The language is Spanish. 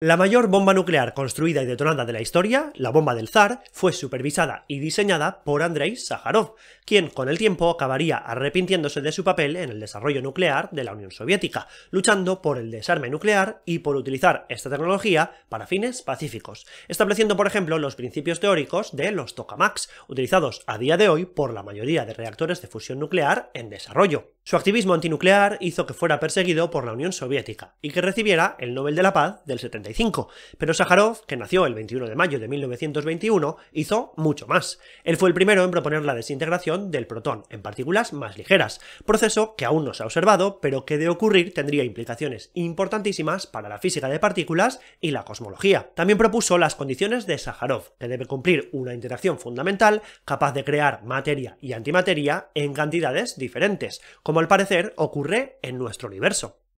La mayor bomba nuclear construida y detonada de la historia, la bomba del zar, fue supervisada y diseñada por Andrei Sakharov, quien con el tiempo acabaría arrepintiéndose de su papel en el desarrollo nuclear de la Unión Soviética, luchando por el desarme nuclear y por utilizar esta tecnología para fines pacíficos, estableciendo por ejemplo los principios teóricos de los tokamaks, utilizados a día de hoy por la mayoría de reactores de fusión nuclear en desarrollo. Su activismo antinuclear hizo que fuera perseguido por la Unión Soviética y que recibiera el Nobel de la Paz del 70 pero Sájarov, que nació el 21 de mayo de 1921, hizo mucho más. Él fue el primero en proponer la desintegración del protón en partículas más ligeras, proceso que aún no se ha observado, pero que de ocurrir tendría implicaciones importantísimas para la física de partículas y la cosmología. También propuso las condiciones de Sájarov, que debe cumplir una interacción fundamental capaz de crear materia y antimateria en cantidades diferentes, como al parecer ocurre en nuestro universo.